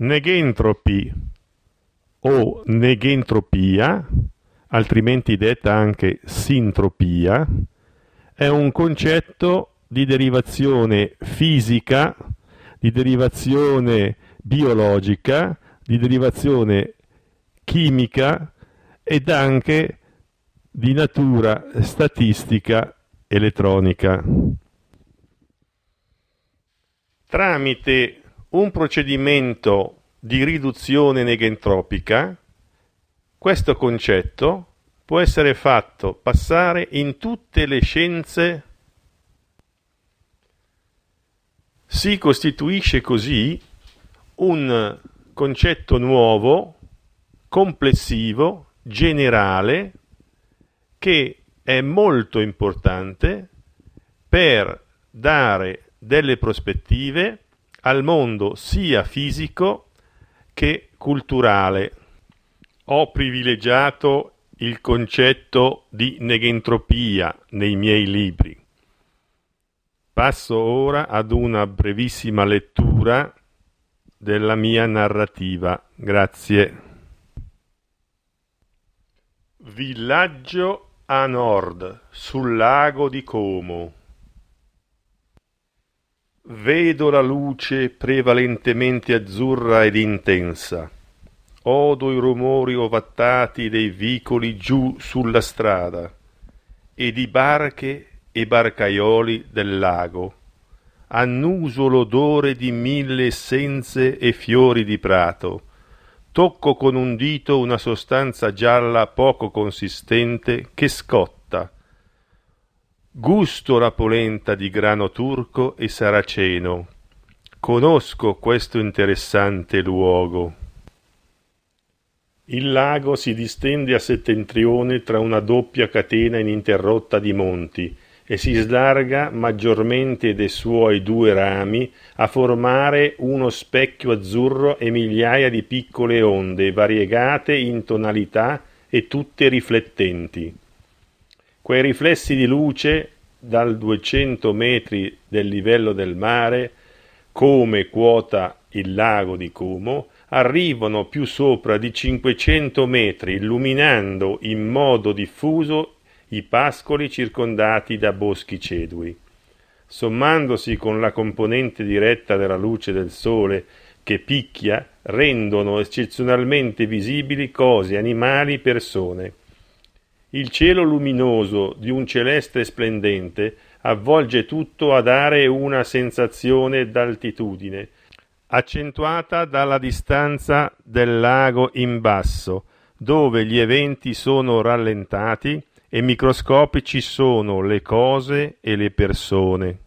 Negentropy o negentropia, altrimenti detta anche sintropia, è un concetto di derivazione fisica, di derivazione biologica, di derivazione chimica ed anche di natura statistica elettronica. Tramite un procedimento di riduzione negentropica, questo concetto può essere fatto passare in tutte le scienze. Si costituisce così un concetto nuovo, complessivo, generale, che è molto importante per dare delle prospettive al mondo sia fisico che culturale. Ho privilegiato il concetto di negentropia nei miei libri. Passo ora ad una brevissima lettura della mia narrativa. Grazie. Villaggio a nord, sul lago di Como. Vedo la luce prevalentemente azzurra ed intensa. Odo i rumori ovattati dei vicoli giù sulla strada e di barche e barcaioli del lago. Annuso l'odore di mille essenze e fiori di prato. Tocco con un dito una sostanza gialla poco consistente che scotta Gusto la polenta di grano turco e saraceno. Conosco questo interessante luogo. Il lago si distende a settentrione tra una doppia catena ininterrotta di monti e si slarga maggiormente dei suoi due rami a formare uno specchio azzurro e migliaia di piccole onde variegate in tonalità e tutte riflettenti. Quei riflessi di luce dal 200 metri del livello del mare, come quota il lago di Como, arrivano più sopra di 500 metri, illuminando in modo diffuso i pascoli circondati da boschi cedui. Sommandosi con la componente diretta della luce del sole che picchia, rendono eccezionalmente visibili cose, animali, persone. Il cielo luminoso di un celeste splendente avvolge tutto a dare una sensazione d'altitudine, accentuata dalla distanza del lago in basso, dove gli eventi sono rallentati e microscopici sono le cose e le persone.